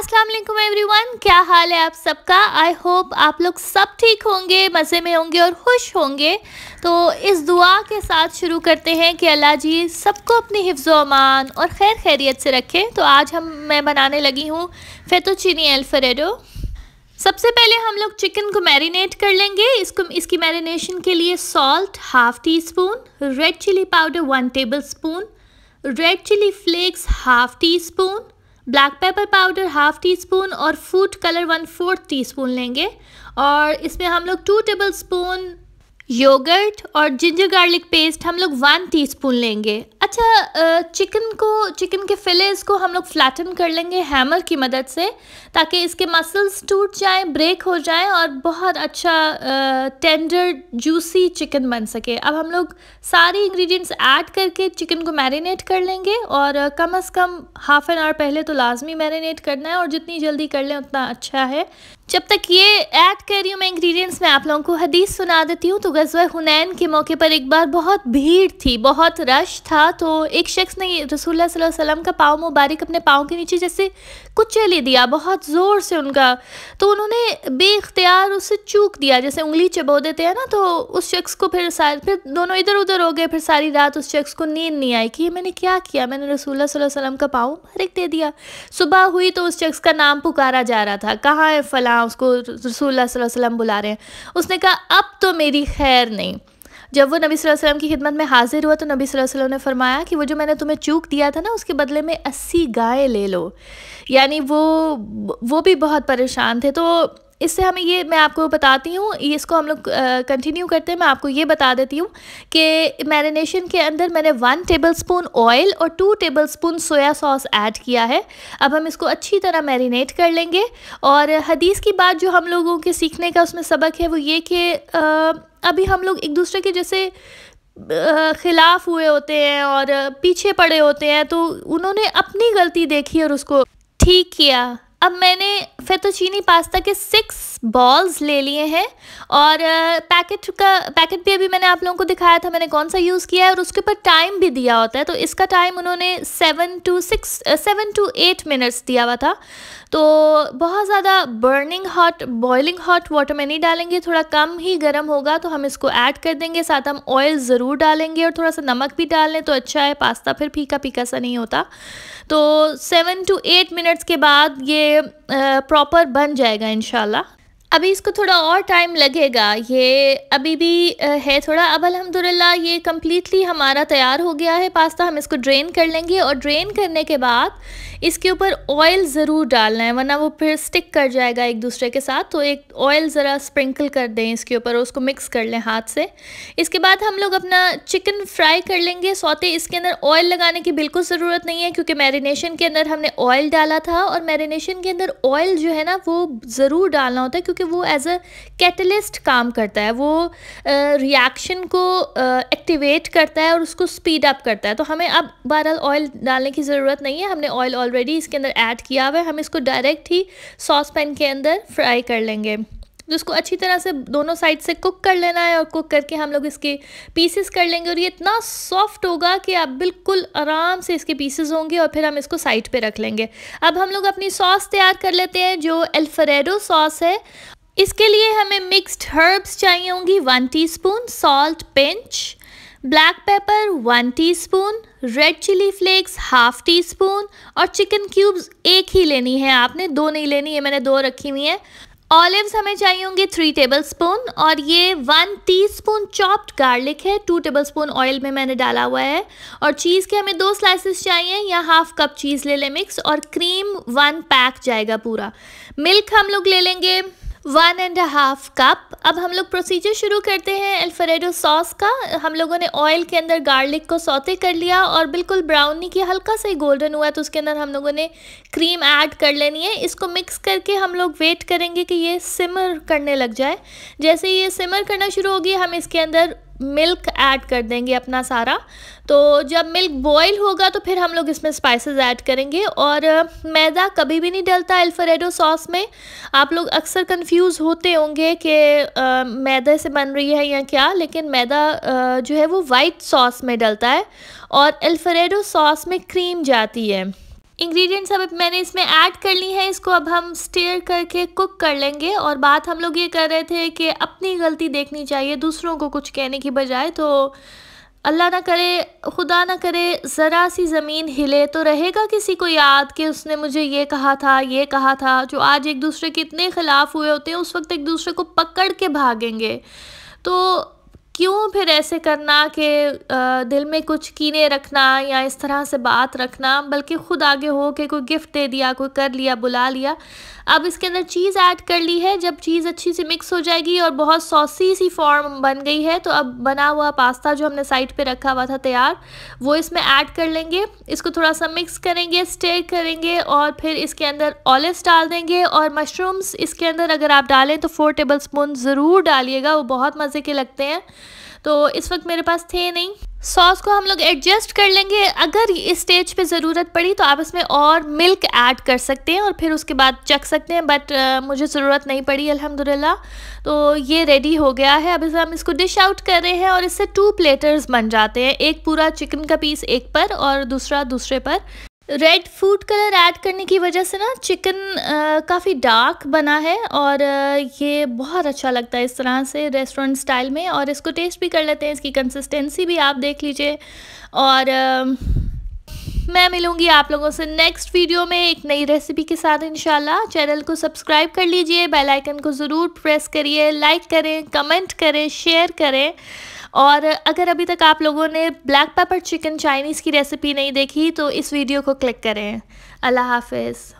अस्सलाम एवरीवन क्या हाल है आप सबका आई होप आप लोग सब ठीक होंगे मज़े में होंगे और खुश होंगे तो इस दुआ के साथ शुरू करते हैं कि अल्लाह जी सबको अपनी हिफ्ज़ अमान और खैर खैरियत से रखें तो आज हम मैं बनाने लगी हूँ चीनी एल्फ्रेडो सबसे पहले हम लोग चिकन को मैरिनेट कर लेंगे इसको इसकी मैरिनेशन के लिए salt half teaspoon red chilli powder one tablespoon red chilli flakes half teaspoon black pepper powder half teaspoon और food colour one fourth teaspoon लेंगे और इसमें हम लोग टू टेबल स्पून योगर्ट और ginger garlic paste हम लोग one teaspoon लेंगे अच्छा चिकन को चिकन के फिलेज को हम लोग फ्लैटन कर लेंगे हैमर की मदद से ताकि इसके मसल्स टूट जाएं ब्रेक हो जाएं और बहुत अच्छा टेंडर जूसी चिकन बन सके अब हम लोग सारे इंग्रेडिएंट्स ऐड करके चिकन को मैरिनेट कर लेंगे और कम अज़ कम हाफ़ एन आवर पहले तो लाजमी मैरिनेट करना है और जितनी जल्दी कर लें उतना अच्छा है जब तक ये ऐड कर रही हूँ मैं इंग्रेडिएंट्स में आप लोगों को हदीस सुना देती हूँ तो गजवा हुनैन के मौके पर एक बार बहुत भीड़ थी बहुत रश था तो एक शख्स ने रसूलुल्लाह सल्लल्लाहु अलैहि वसल्लम का पाँव मुबारक अपने पाँव के नीचे जैसे ही दिया बहुत ज़ोर से उनका तो उन्होंने बेख्तियार उसे चूक दिया जैसे उंगली चबो देते हैं ना तो उस शख्स को फिर सारी फिर दोनों इधर उधर हो गए फिर सारी रात उस शख्स को नींद नहीं आई कि मैंने क्या किया मैंने रसूल वसलम का पाँव भरक दे दिया सुबह हुई तो उस शख्स का नाम पुकारा जा रहा था कहाँ है फ़लाँ उसको रसूल वसलम बुला रहे हैं उसने कहा अब तो मेरी खैर नहीं जब वो नबी वसल्लम की खिदमत में हाजिर हुआ तो नबी वसल्लम ने फरमाया कि वो जो मैंने तुम्हें चूक दिया था ना उसके बदले में अस्सी गाय ले लो यानी वो वो भी बहुत परेशान थे तो इससे हमें ये मैं आपको बताती हूँ इसको हम लोग कंटिन्यू करते हैं मैं आपको ये बता देती हूँ कि मैरिनेशन के अंदर मैंने वन टेबल स्पून ऑयल और two tablespoon soya sauce add किया है अब हम इसको अच्छी तरह मैरिनेट कर लेंगे और हदीस की बात जो हम लोगों के सीखने का उसमें सबक है वो ये कि अभी हम लोग एक दूसरे के जैसे खिलाफ हुए होते हैं और पीछे पड़े होते हैं तो उन्होंने अपनी गलती देखी और उसको ठीक किया अब मैंने फेतोचीनी पास्ता के सिक्स बॉल्स ले लिए हैं और पैकेट का पैकेट भी अभी मैंने आप लोगों को दिखाया था मैंने कौन सा यूज़ किया है और उसके ऊपर टाइम भी दिया होता है तो इसका टाइम उन्होंने seven to six seven to eight minutes दिया हुआ था तो बहुत ज़्यादा burning hot boiling hot water में नहीं डालेंगे थोड़ा कम ही गर्म होगा तो हम इसको ऐड कर देंगे साथ हम ऑयल ज़रूर डालेंगे और थोड़ा सा नमक भी डाल लें तो अच्छा है पास्ता फिर फीका फीका सा नहीं होता तो सेवन टू एट मिनट्स के बाद ये प्रॉपर बन जाएगा इन अभी इसको थोड़ा और टाइम लगेगा ये अभी भी है थोड़ा अब अलहमदिल्ला ये कम्प्लीटली हमारा तैयार हो गया है पास्ता हम इसको ड्रेन कर लेंगे और ड्रेन करने के बाद इसके ऊपर ऑयल ज़रूर डालना है वरना वो फिर स्टिक कर जाएगा एक दूसरे के साथ तो एक ऑयल ज़रा स्प्रिंकल कर दें इसके ऊपर और उसको मिक्स कर लें हाथ से इसके बाद हम लोग अपना चिकन फ्राई कर लेंगे सौते इसके अंदर ऑयल लगाने की बिल्कुल ज़रूरत नहीं है क्योंकि मैरिनेशन के अंदर हमने ऑयल डाला था और मैरिनेशन के अंदर ऑयल जो है ना वो ज़रूर डालना होता है क्योंकि क्योंकि वो एज अ कैटलिस्ट काम करता है वो रिएक्शन को एक्टिवेट करता है और उसको स्पीड अप करता है तो हमें अब बहरहाल ऑयल डालने की ज़रूरत नहीं है हमने ऑयल ऑलरेडी इसके अंदर ऐड किया हुआ है हम इसको डायरेक्ट ही सॉस पैन के अंदर फ्राई कर लेंगे जिसको अच्छी तरह से दोनों साइड से कुक कर लेना है और कुक करके हम लोग इसके पीसेस कर लेंगे और ये इतना सॉफ्ट होगा कि आप बिल्कुल आराम से इसके पीसेस होंगे और फिर हम इसको साइड पे रख लेंगे अब हम लोग अपनी सॉस तैयार कर लेते हैं जो एल्फरेडो सॉस है इसके लिए हमें मिक्स्ड हर्ब्स चाहिए होंगी one spoon salt pinch black pepper one teaspoon red chilli flakes half teaspoon और चिकन क्यूब्स एक ही लेनी है आपने दो नहीं लेनी है मैंने दो रखी हुई है ऑलिव्स हमें चाहिए होंगे थ्री टेबल स्पून और ये वन टीस्पून चॉप्ड गार्लिक है टू टेबल स्पून ऑयल में मैंने डाला हुआ है और चीज़ के हमें दो स्लाइसेस चाहिए या हाफ कप चीज़ ले लें मिक्स और क्रीम वन पैक जाएगा पूरा मिल्क हम लोग ले लेंगे वन एंड हाफ कप अब हम लोग प्रोसीजर शुरू करते हैं एल्फरेडो सॉस का हम लोगों ने ऑयल के अंदर गार्लिक को सौते कर लिया और बिल्कुल ब्राउन नहीं किया हल्का सा ही गोल्डन हुआ है तो उसके अंदर हम लोगों ने क्रीम ऐड कर लेनी है इसको मिक्स करके हम लोग वेट करेंगे कि ये सिमर करने लग जाए जैसे ये सिमर करना शुरू होगी हम इसके अंदर मिल्क ऐड कर देंगे अपना सारा तो जब मिल्क बॉईल होगा तो फिर हम लोग इसमें स्पाइसेस ऐड करेंगे और मैदा कभी भी नहीं डलता एल्फ्रेडो सॉस में आप लोग अक्सर कंफ्यूज होते होंगे कि मैदा से बन रही है या क्या लेकिन मैदा आ, जो है वो वाइट सॉस में डलता है और एल्फ्रेडो सॉस में क्रीम जाती है इंग्रेडिएंट्स अब मैंने इसमें ऐड कर ली हैं इसको अब हम स्टेयर करके कुक कर लेंगे और बात हम लोग ये कर रहे थे कि अपनी गलती देखनी चाहिए दूसरों को कुछ कहने की बजाय तो अल्लाह ना करे खुदा ना करे ज़रा सी ज़मीन हिले तो रहेगा किसी को याद कि उसने मुझे ये कहा था ये कहा था जो आज एक दूसरे के इतने ख़िलाफ़ हुए होते हैं उस वक्त एक दूसरे को पकड़ के भागेंगे तो क्यों फिर ऐसे करना कि दिल में कुछ कीने रखना या इस तरह से बात रखना बल्कि ख़ुद आगे हो के कोई गिफ्ट दे दिया कोई कर लिया बुला लिया अब इसके अंदर चीज़ ऐड कर ली है जब चीज़ अच्छी सी मिक्स हो जाएगी और बहुत सॉसी सी फॉर्म बन गई है तो अब बना हुआ पास्ता जो हमने साइड पे रखा हुआ था तैयार वो इसमें ऐड कर लेंगे इसको थोड़ा सा मिक्स करेंगे स्टेक करेंगे और फिर इसके अंदर ऑलिस डाल देंगे और मशरूम्स इसके अंदर अगर आप डालें तो फ़ोर टेबल स्पून ज़रूर डालिएगा वो बहुत मज़े के लगते हैं तो इस वक्त मेरे पास थे नहीं सॉस को हम लोग एडजस्ट कर लेंगे अगर इस स्टेज पे ज़रूरत पड़ी तो आप इसमें और मिल्क ऐड कर सकते हैं और फिर उसके बाद चख सकते हैं बट मुझे ज़रूरत नहीं पड़ी अल्हम्दुलिल्लाह तो ये रेडी हो गया है अब हम इसको डिश आउट कर रहे हैं और इससे टू प्लेटर्स बन जाते हैं एक पूरा चिकन का पीस एक पर और दूसरा दूसरे पर रेड फूड कलर ऐड करने की वजह से ना चिकन काफ़ी डार्क बना है और आ, ये बहुत अच्छा लगता है इस तरह से रेस्टोरेंट स्टाइल में और इसको टेस्ट भी कर लेते हैं इसकी कंसिस्टेंसी भी आप देख लीजिए और आ, मैं मिलूंगी आप लोगों से नेक्स्ट वीडियो में एक नई रेसिपी के साथ इन चैनल को सब्सक्राइब कर लीजिए बेलाइकन को ज़रूर प्रेस करिए लाइक करें कमेंट करें शेयर करें और अगर अभी तक आप लोगों ने ब्लैक पेपर चिकन चाइनीज़ की रेसिपी नहीं देखी तो इस वीडियो को क्लिक करें अल्लाह हाफिज़